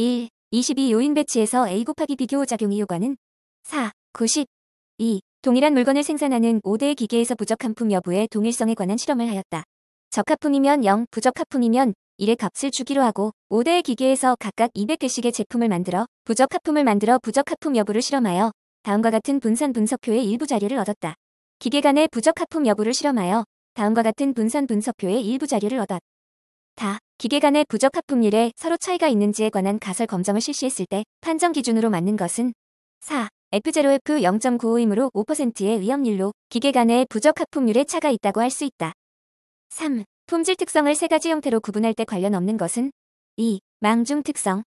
1. 22 요인 배치에서 A 곱하기 비교 작용이 효과는 4. 90. 2. 동일한 물건을 생산하는 5대의 기계에서 부적합품 여부의 동일성에 관한 실험을 하였다. 적합품이면 0, 부적합품이면 1의 값을 주기로 하고 5대의 기계에서 각각 200개씩의 제품을 만들어 부적합품을 만들어 부적합품 여부를 실험하여 다음과 같은 분산 분석표의 일부 자료를 얻었다. 기계 간의 부적합품 여부를 실험하여 다음과 같은 분산 분석표의 일부 자료를 얻었다. 기계 간의 부적합품률에 서로 차이가 있는지에 관한 가설 검정을 실시했을 때 판정 기준으로 맞는 것은 4. F0F 0.95이므로 5%의 위험률로 기계 간의 부적합품률에 차가 있다고 할 수 있다. 3. 품질 특성을 세 가지 형태로 구분할 때 관련 없는 것은 2. 망중 특성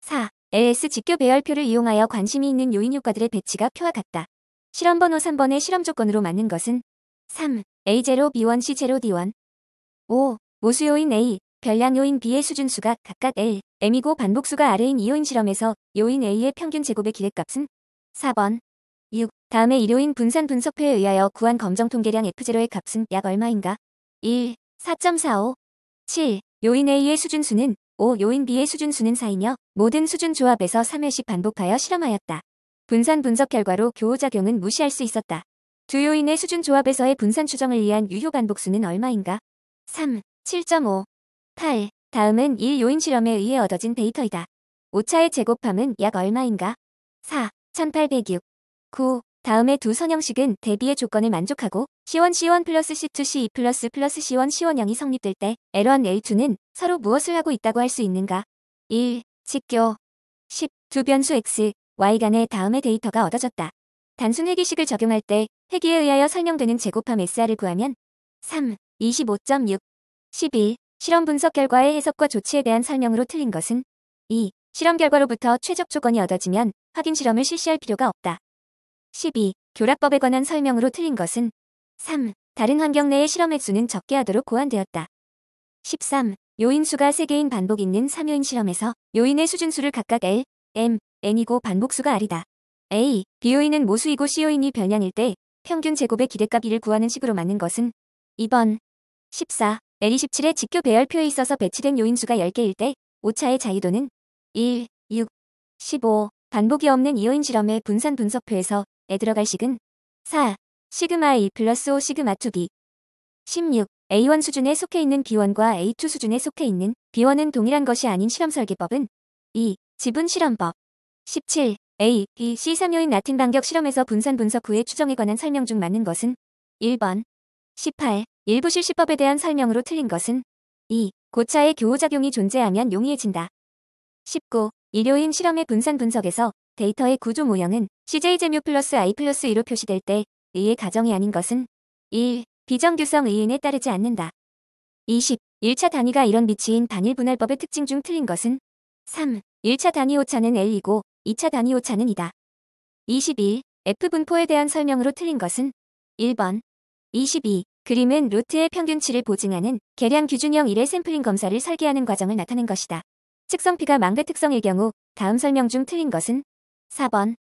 4. LS 직교 배열표를 이용하여 관심이 있는 요인 효과들의 배치가 표와 같다. 실험 번호 3번의 실험 조건으로 맞는 것은 3. A0, B1, C0, D1 5. 모수요인 A, 별량 요인 B의 수준수가 각각 L, M이고 반복수가 아래인 이요인 실험에서 요인 A의 평균 제곱의 기대값은 4번 6. 다음에 일요인 분산 분석표에 의하여 구한 검정 통계량 F0의 값은 약 얼마인가? 1. 4.45 7. 요인 A의 수준수는 5. 요인 B의 수준수는 4이며 모든 수준 조합에서 3회씩 반복하여 실험하였다. 분산 분석 결과로 교호작용은 무시할 수 있었다. 두 요인의 수준 조합에서의 분산 추정을 위한 유효 반복수는 얼마인가? 3. 7.5 8. 다음은 1 요인 실험에 의해 얻어진 데이터이다. 오차의 제곱함은 약 얼마인가? 4. 1806. 9. 다음의 두 선형식은 대비의 조건을 만족하고 C1, C1 플러스 C2, C2 플러스 플러스 C1, C1형이 성립될 때 L1, L2는 서로 무엇을 하고 있다고 할 수 있는가? 1. 직교 10. 두 변수 X, Y 간의 다음의 데이터가 얻어졌다. 단순 회기식을 적용할 때 회기에 의하여 설명되는 제곱함 SR을 구하면 3. 25.6 11. 실험 분석 결과의 해석과 조치에 대한 설명으로 틀린 것은 2. 실험 결과로부터 최적 조건이 얻어지면 확인 실험을 실시할 필요가 없다. 12. 교락법에 관한 설명으로 틀린 것은 3. 다른 환경 내의 실험 횟수는 적게 하도록 고안되었다. 13. 요인수가 3개인 반복 있는 3요인 실험에서 요인의 수준수를 각각 L, M, N이고 반복수가 R이다. A, B요인은 모수이고 C요인이 변량일 때 평균 제곱의 기대값 1을 구하는 식으로 맞는 것은 2번 14. N27의 직교 배열표에 있어서 배치된 요인수가 10개일 때 5차의 자유도는 1, 6, 15 반복이 없는 이오인 실험의 분산 분석표에서 에 들어갈 식은 4, 시그마 E 플러스 5 시그마 2B 16. A1 수준에 속해 있는 B1과 A2 수준에 속해 있는 B1은 동일한 것이 아닌 실험 설계법은 2. 지분 실험법 17. A, B, C3 요인 라틴 반격 실험에서 분산 분석 후의 추정에 관한 설명 중 맞는 것은 1번 18. 일부 실시법에 대한 설명으로 틀린 것은 2. 고차의 교호작용이 존재하면 용이해진다. 19. 일요인 실험의 분산 분석에서 데이터의 구조 모형은 CJ 제뮤 플러스 I 플러스 2로 표시될 때 의의 가정이 아닌 것은 1. 비정규성 의인에 따르지 않는다. 20. 1차 단위가 이런 비치인 단일 분할법의 특징 중 틀린 것은 3. 1차 단위 오차는 L이고 2차 단위 오차는 이다. 21. F분포에 대한 설명으로 틀린 것은 1번 22. 그림은 루트의 평균치를 보증하는 계량 기준형 1의 샘플링 검사를 설계하는 과정을 나타낸 것이다. 측성피가 망대 특성일 경우 다음 설명 중 틀린 것은 4번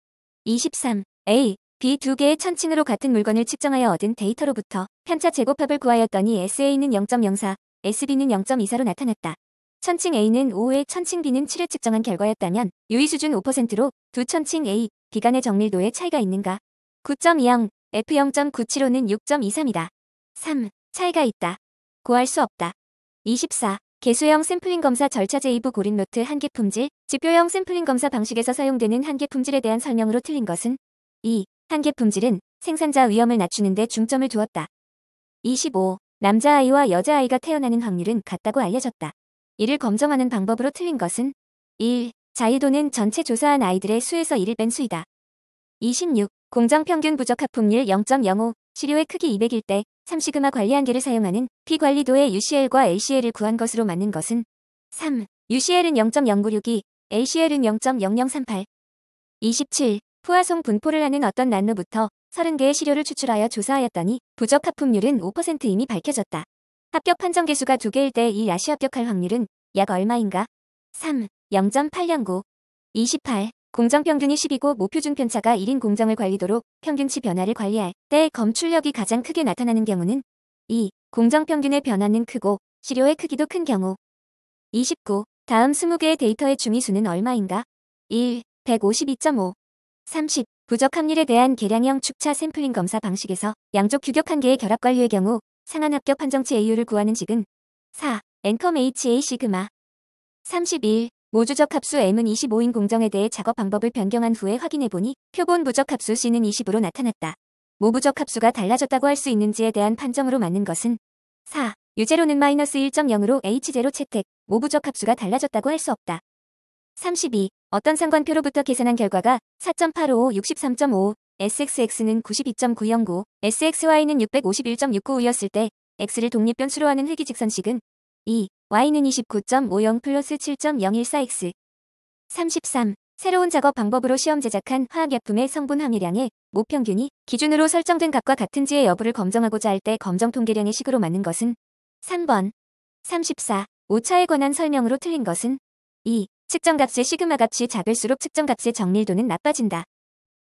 23 A, B 두 개의 천칭으로 같은 물건을 측정하여 얻은 데이터로부터 편차 제곱합을 구하였더니 SA는 0.04, SB는 0.24로 나타났다. 천칭 A는 5의 천칭 B는 7을 측정한 결과였다면 유의 수준 5%로 두 천칭 A, B 간의 정밀도에 차이가 있는가? 9.20, F0.975는 6.23이다. 3. 차이가 있다. 구할 수 없다. 24. 개수형 샘플링 검사 절차 제2부 고린 노트 한계 품질, 지표형 샘플링 검사 방식에서 사용되는 한계 품질에 대한 설명으로 틀린 것은 2. 한계 품질은 생산자 위험을 낮추는 데 중점을 두었다. 25. 남자아이와 여자아이가 태어나는 확률은 같다고 알려졌다. 이를 검정하는 방법으로 틀린 것은 1. 자이도는 전체 조사한 아이들의 수에서 1을 뺀 수이다. 26. 공정 평균 부적합 품률 0.05, 시료의 크기 200일 때 3시그마 관리 한계를 사용하는 P관리도의 UCL과 ACL을 구한 것으로 맞는 것은 3. UCL은 0.0962, ACL은 0.0038. 27. 포화송 분포를 하는 어떤 난로부터 30개의 시료를 추출하여 조사하였더니 부적 합품률은 5%임이 밝혀졌다. 합격 판정 개수가 2개일 때 이라시 합격할 확률은 약 얼마인가? 3. 0.809 28. 공정 평균이 10이고 목표준 편차가 1인 공정을 관리도록 평균치 변화를 관리할 때 검출력이 가장 크게 나타나는 경우는 2. 공정 평균의 변화는 크고 시료의 크기도 큰 경우 29. 다음 20개의 데이터의 중위수는 얼마인가? 1. 152.5 30. 부적 합률에 대한 계량형 축차 샘플링 검사 방식에서 양쪽 규격 한계의 결합 관리의 경우 상한 합격 판정치 AU를 구하는 직은 4. 앵컴 HA 시그마 31. 모주적 합수 M은 25인 공정에 대해 작업 방법을 변경한 후에 확인해보니 표본 부적 합수 C는 20으로 나타났다. 모부적 합수가 달라졌다고 할 수 있는지에 대한 판정으로 맞는 것은 4. 유제로는 마이너스 1.0으로 H0 채택, 모부적 합수가 달라졌다고 할 수 없다. 32. 어떤 상관표로부터 계산한 결과가 4.855, 63.5, SXX는 92.909, SXY는 651.695였을 때 X를 독립변수로 하는 회기직선식은 2. y는 29.50 플러스 7.014x 33. 새로운 작업 방법으로 시험 제작한 화학약품의 성분 함유량의 모평균이 기준으로 설정된 값과 같은지의 여부를 검정하고자 할 때 검정 통계량의 식으로 맞는 것은 3번 34. 오차에 관한 설명으로 틀린 것은 2. 측정값의 시그마값이 작을수록 측정값의 정밀도는 나빠진다.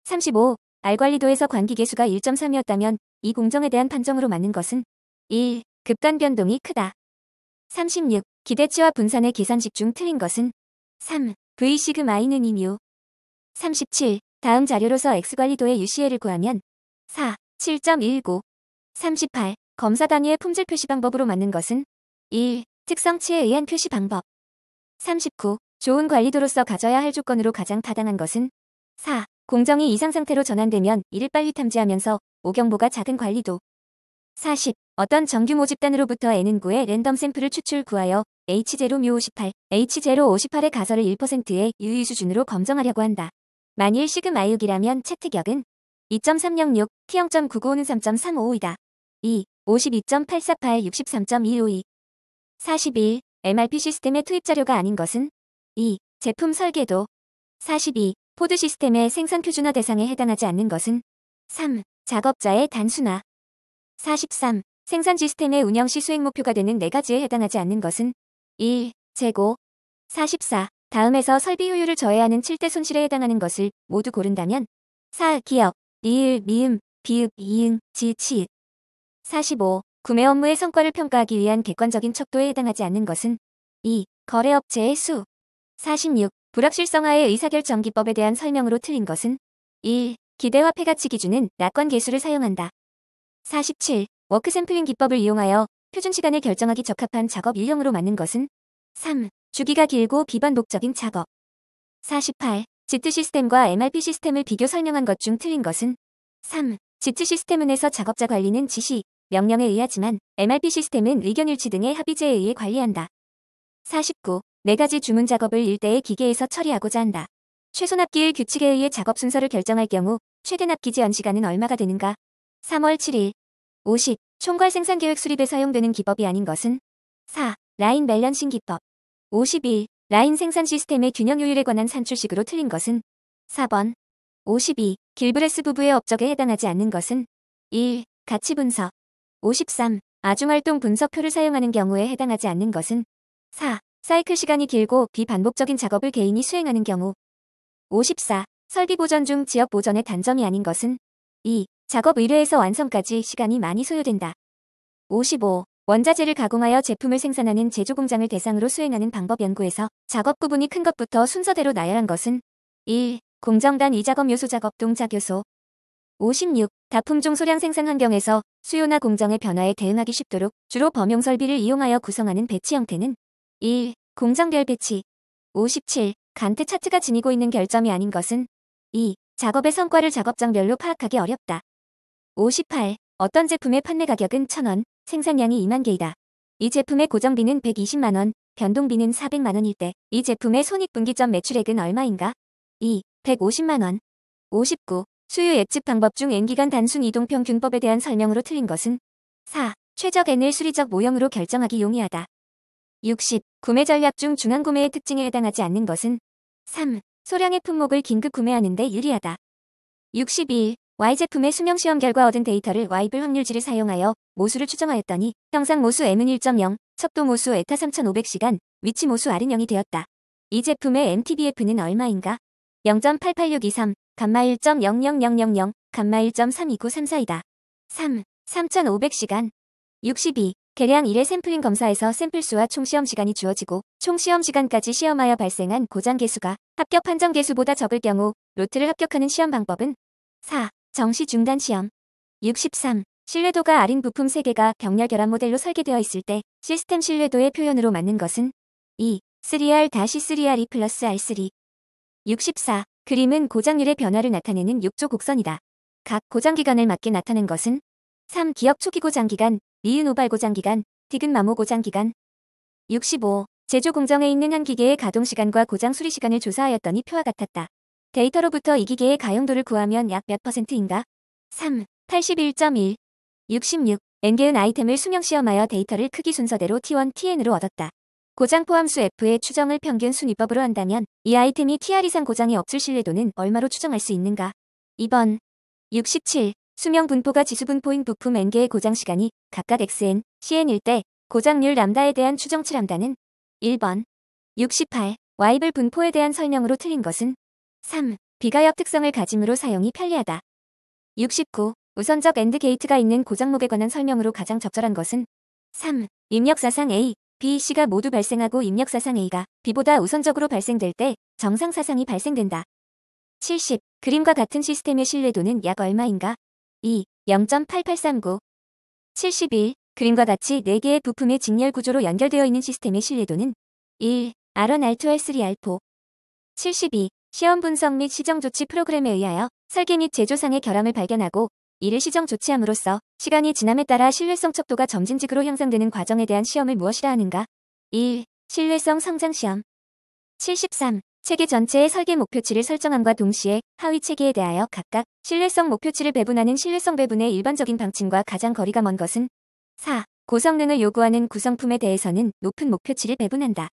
35. 알관리도에서 관기계수가 1.3이었다면 이 공정에 대한 판정으로 맞는 것은 1. 급간 변동이 크다. 36. 기대치와 분산의 계산식 중 틀린 것은 3. V 시그마이는 이뮤 37. 다음 자료로서 X관리도의 UCL을 구하면 4. 7.19 38. 검사 단위의 품질 표시 방법으로 맞는 것은 1. 특성치에 의한 표시 방법 39. 좋은 관리도로서 가져야 할 조건으로 가장 타당한 것은 4. 공정이 이상 상태로 전환되면 이를 빨리 탐지하면서 오경보가 작은 관리도 40. 어떤 정규 모집단으로부터 n 9의 랜덤 샘플을 추출 구하여 H0µ58, H058의 가설을 1%의 유의 수준으로 검정하려고 한다. 만일 시그마6이라면채트격은 2.306, T0.995는 3.355이다. 2. 52.848, 6 3 1 5 2 41. MRP 시스템의 투입 자료가 아닌 것은 2. 제품 설계도 42. 포드 시스템의 생산 표준화 대상에 해당하지 않는 것은 3. 작업자의 단순화 43. 생산 시스템의 운영 시수행 목표가 되는 4가지에 해당하지 않는 것은 1. 재고 44. 다음에서 설비 효율을 저해하는 7대 손실에 해당하는 것을 모두 고른다면 4. 기업 리을, 미음, 비읍, 이응, 지, 치 45. 구매 업무의 성과를 평가하기 위한 객관적인 척도에 해당하지 않는 것은 2. 거래업체의 수 46. 불확실성화의 의사결정 기법에 대한 설명으로 틀린 것은 1. 기대와 폐가치 기준은 낙관 계수를 사용한다. 47. 워크 샘플링 기법을 이용하여 표준 시간을 결정하기 적합한 작업 일형으로 맞는 것은 3. 주기가 길고 비반복적인 작업 48. 지트 시스템과 MRP 시스템을 비교 설명한 것 중 틀린 것은 3. 지트 시스템은에서 작업자 관리는 지시, 명령에 의하지만 MRP 시스템은 의견 일치 등의 합의제에 의해 관리한다. 49. 4 가지 주문 작업을 일대의 기계에서 처리하고자 한다. 최소 납기일 규칙에 의해 작업 순서를 결정할 경우 최대 납기지 연시간은 얼마가 되는가? 3월 7일 50 총괄 생산계획 수립에 사용되는 기법이 아닌 것은 4. 라인 밸런싱 기법 51. 라인 생산 시스템의 균형 요율에 관한 산출식으로 틀린 것은 4번 52. 길브레스 부부의 업적에 해당하지 않는 것은 1. 가치 분석 53. 아중활동 분석표를 사용하는 경우에 해당하지 않는 것은 4. 사이클 시간이 길고 비반복적인 작업을 개인이 수행하는 경우 54. 설비 보전 중 지역 보전의 단점이 아닌 것은 2. 작업 의뢰에서 완성까지 시간이 많이 소요된다. 55. 원자재를 가공하여 제품을 생산하는 제조공장을 대상으로 수행하는 방법 연구에서 작업 구분이 큰 것부터 순서대로 나열한 것은 1. 공정단 이작업 요소 작업 동작 요소 56. 다품종 소량 생산 환경에서 수요나 공정의 변화에 대응하기 쉽도록 주로 범용 설비를 이용하여 구성하는 배치 형태는 1. 공정별 배치 57. 간트 차트가 지니고 있는 결점이 아닌 것은 2. 작업의 성과를 작업장별로 파악하기 어렵다. 58. 어떤 제품의 판매 가격은 1,000원, 생산량이 2만 개이다. 이 제품의 고정비는 120만 원, 변동비는 400만 원일 때 이 제품의 손익분기점 매출액은 얼마인가? 2. 150만 원. 59. 수요 예측 방법 중 N기간 단순 이동 평균법에 대한 설명으로 틀린 것은 4. 최적 N을 수리적 모형으로 결정하기 용이하다. 60. 구매 전략 중 중앙 구매의 특징에 해당하지 않는 것은 3. 소량의 품목을 긴급 구매하는 데 유리하다. 62. Y 제품의 수명 시험 결과 얻은 데이터를 Y불 확률지를 사용하여 모수를 추정하였더니 형상 모수 M은 1.0, 척도 모수 에타 3500시간, 위치 모수 R은 0이 되었다. 이 제품의 MTBF는 얼마인가? 0.88623, 감마 1.0000000, 감마 1.32934이다. 3. 3500시간. 62. 계량 1회 샘플링 검사에서 샘플 수와 총 시험 시간이 주어지고 총 시험 시간까지 시험하여 발생한 고장 개수가 합격 판정 개수보다 적을 경우 로트를 합격하는 시험 방법은 4. 정시 중단 시험 63. 신뢰도가 아린 부품 3개가 병렬 결합 모델로 설계되어 있을 때 시스템 신뢰도의 표현으로 맞는 것은 2. 3 r 3 r e 플러스 R3 64. 그림은 고장률의 변화를 나타내는 6조 곡선이다. 각 고장기간을 맞게 나타낸 것은 3. 기억 초기 고장기간, 리은 오발 고장기간, 디귿 마모 고장기간 65. 제조 공정에 있는 한 기계의 가동 시간과 고장 수리 시간을 조사하였더니 표와 같았다. 데이터로부터 이 기계의 가용도를 구하면 약 몇 퍼센트인가? 3. 81.1 66. N개의 아이템을 수명 시험하여 데이터를 크기 순서대로 T1, TN으로 얻었다. 고장 포함수 F의 추정을 평균 순위법으로 한다면 이 아이템이 TR 이상 고장이 없을 신뢰도는 얼마로 추정할 수 있는가? 2번 67. 수명 분포가 지수 분포인 부품 N개의 고장 시간이 각각 XN, CN일 때 고장률 람다에 대한 추정치 람다는 1번 68. 와이블 분포에 대한 설명으로 틀린 것은 3. 비가역 특성을 가짐으로 사용이 편리하다. 69. 우선적 엔드 게이트가 있는 고장목에 관한 설명으로 가장 적절한 것은 3. 입력사상 A, B, C가 모두 발생하고 입력사상 A가 B보다 우선적으로 발생될 때 정상사상이 발생된다. 70. 그림과 같은 시스템의 신뢰도는 약 얼마인가? 2. 0.8839 71. 그림과 같이 4개의 부품의 직렬 구조로 연결되어 있는 시스템의 신뢰도는 1. R1, R2, R3, R4 72. 시험 분석 및 시정 조치 프로그램에 의하여 설계 및 제조상의 결함을 발견하고 이를 시정 조치함으로써 시간이 지남에 따라 신뢰성 척도가 점진적으로 향상되는 과정에 대한 시험을 무엇이라 하는가? 1. 신뢰성 성장 시험 73. 체계 전체의 설계 목표치를 설정함과 동시에 하위 체계에 대하여 각각 신뢰성 목표치를 배분하는 신뢰성 배분의 일반적인 방침과 가장 거리가 먼 것은 4. 고성능을 요구하는 구성품에 대해서는 높은 목표치를 배분한다.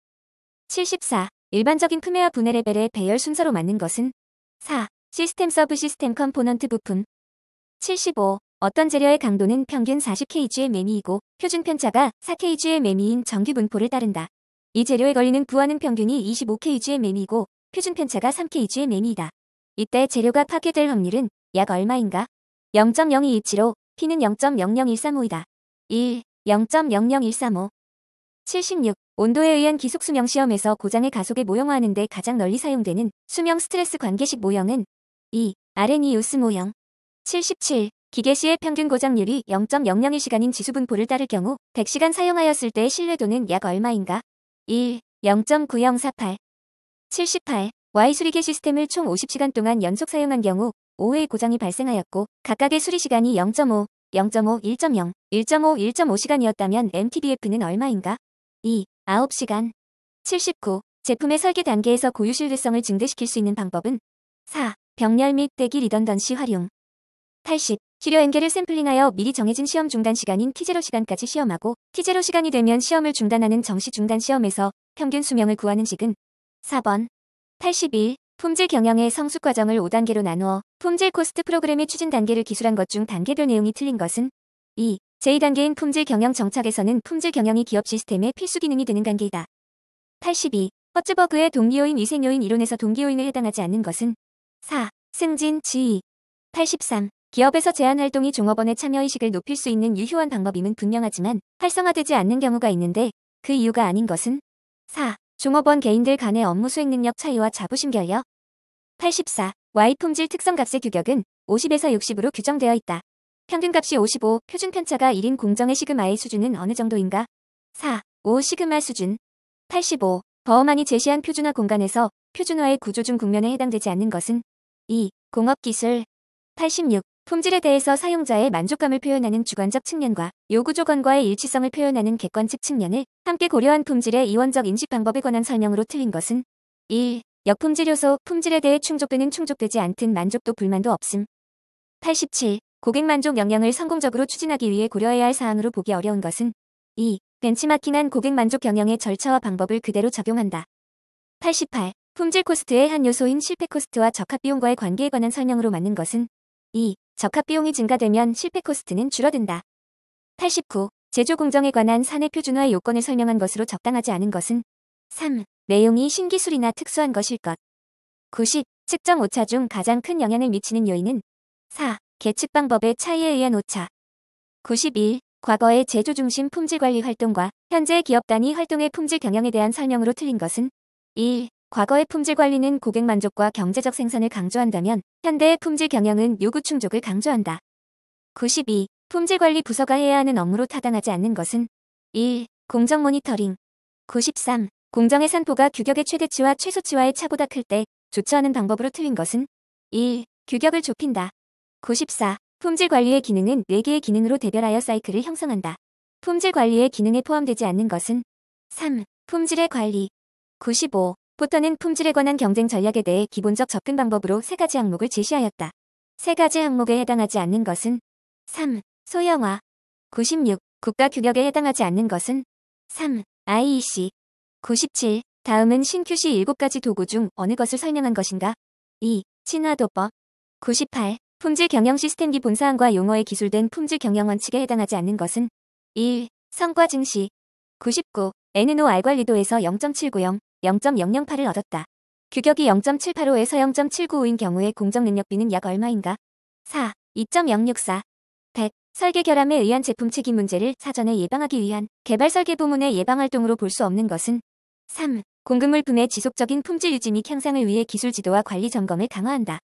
74. 일반적인 품웨어 분해 레벨의 배열 순서로 맞는 것은 4. 시스템 서브 시스템 컴포넌트 부품 75. 어떤 재료의 강도는 평균 40kg의 매미이고 표준 편차가 4kg의 매미인 정규 분포를 따른다. 이 재료에 걸리는 부하는 평균이 25kg의 매미고 이 표준 편차가 3kg의 매미이다. 이때 재료가 파괴될 확률은 약 얼마인가? 0.0227로 P는 0.00135이다. 1. 0.00135 76. 온도에 의한 기속 수명 시험에서 고장의 가속에 모형화하는 데 가장 널리 사용되는 수명 스트레스 관계식 모형은 2. 아레니우스 e 모형 77. 기계시의 평균 고장률이 0.001시간인 지수분포를 따를 경우 100시간 사용하였을 때의 신뢰도는 약 얼마인가? 1. 0.9048 78. Y 수리계 시스템을 총 50시간 동안 연속 사용한 경우 5회 고장이 발생하였고 각각의 수리 시간이 0.5, 0.5, 1.0, 1.5, 1.5시간이었다면 MTBF는 얼마인가? 2. 9시간 79. 제품의 설계 단계에서 고유실뢰성을 증대시킬 수 있는 방법은 4. 병렬 및 대기 리던던시 활용 80. 필요 엔계를 샘플링하여 미리 정해진 시험 중단 시간인 T0 시간까지 시험하고 T0 시간이 되면 시험을 중단하는 정시 중단 시험에서 평균 수명을 구하는 식은 4번 81. 품질 경영의 성숙 과정을 5단계로 나누어 품질 코스트 프로그램의 추진 단계를 기술한 것 중 단계별 내용이 틀린 것은 2. 제2단계인 품질 경영 정착에서는 품질 경영이 기업 시스템의 필수 기능이 되는 단계이다. 82. 허츠버그의 동기요인 위생요인 이론에서 동기요인에 해당하지 않는 것은 4. 승진, 지위 83. 기업에서 제한활동이 종업원의 참여의식을 높일 수 있는 유효한 방법임은 분명하지만 활성화되지 않는 경우가 있는데 그 이유가 아닌 것은 4. 종업원 개인들 간의 업무 수행 능력 차이와 자부심 결여 84. Y 품질 특성값의 규격은 50에서 60으로 규정되어 있다. 평균값이 55, 표준 편차가 1인 공정의 시그마의 수준은 어느 정도인가? 4. 5 시그마 수준 85. 버어만이 제시한 표준화 공간에서 표준화의 구조 중 국면에 해당되지 않는 것은 2. 공업기술 86. 품질에 대해서 사용자의 만족감을 표현하는 주관적 측면과 요구 조건과의 일치성을 표현하는 객관적 측면을 함께 고려한 품질의 이원적 인식 방법에 관한 설명으로 틀린 것은 1. 역품질 요소, 품질에 대해 충족되는 충족되지 않든 만족도 불만도 없음. 87. 고객 만족 역량을 성공적으로 추진하기 위해 고려해야 할 사항으로 보기 어려운 것은 2. 벤치마킹한 고객 만족 경영의 절차와 방법을 그대로 적용한다. 88. 품질 코스트의 한 요소인 실패 코스트와 적합 비용과의 관계에 관한 설명으로 맞는 것은 2. 적합 비용이 증가되면 실패 코스트는 줄어든다. 89. 제조 공정에 관한 사내 표준화의 요건을 설명한 것으로 적당하지 않은 것은 3. 내용이 신기술이나 특수한 것일 것. 90. 측정 오차 중 가장 큰 영향을 미치는 요인은 4. 계측 방법의 차이에 의한 오차. 91. 과거의 제조 중심 품질 관리 활동과 현재 기업 단위 활동의 품질 경영에 대한 설명으로 틀린 것은 1. 과거의 품질 관리는 고객 만족과 경제적 생산을 강조한다면 현대의 품질 경영은 요구 충족을 강조한다. 92. 품질 관리 부서가 해야 하는 업무로 타당하지 않는 것은 1. 공정 모니터링 93. 공정의 산포가 규격의 최대치와 최소치와의 차보다 클 때 조처하는 방법으로 틀린 것은 1. 규격을 좁힌다. 94. 품질 관리의 기능은 4개의 기능으로 대별하여 사이클을 형성한다. 품질 관리의 기능에 포함되지 않는 것은 3. 품질의 관리 95. 포터는 품질에 관한 경쟁 전략에 대해 기본적 접근 방법으로 세 가지 항목을 제시하였다. 세 가지 항목에 해당하지 않는 것은 3. 소형화 96. 국가 규격에 해당하지 않는 것은 3. IEC 97. 다음은 신큐시 7가지 도구 중 어느 것을 설명한 것인가? 2. 친화도법 98. 품질 경영 시스템 기 본사항과 용어에 기술된 품질 경영 원칙에 해당하지 않는 것은 1. 성과 증시 99. NNO 알관리도에서 0.790, 0.008을 얻었다. 규격이 0.785에서 0.795인 경우에 공정능력비는 약 얼마인가? 4. 2.064 100. 설계 결함에 의한 제품 책임 문제를 사전에 예방하기 위한 개발 설계 부문의 예방 활동으로 볼 수 없는 것은 3. 공급물품의 지속적인 품질 유지 및 향상을 위해 기술 지도와 관리 점검을 강화한다.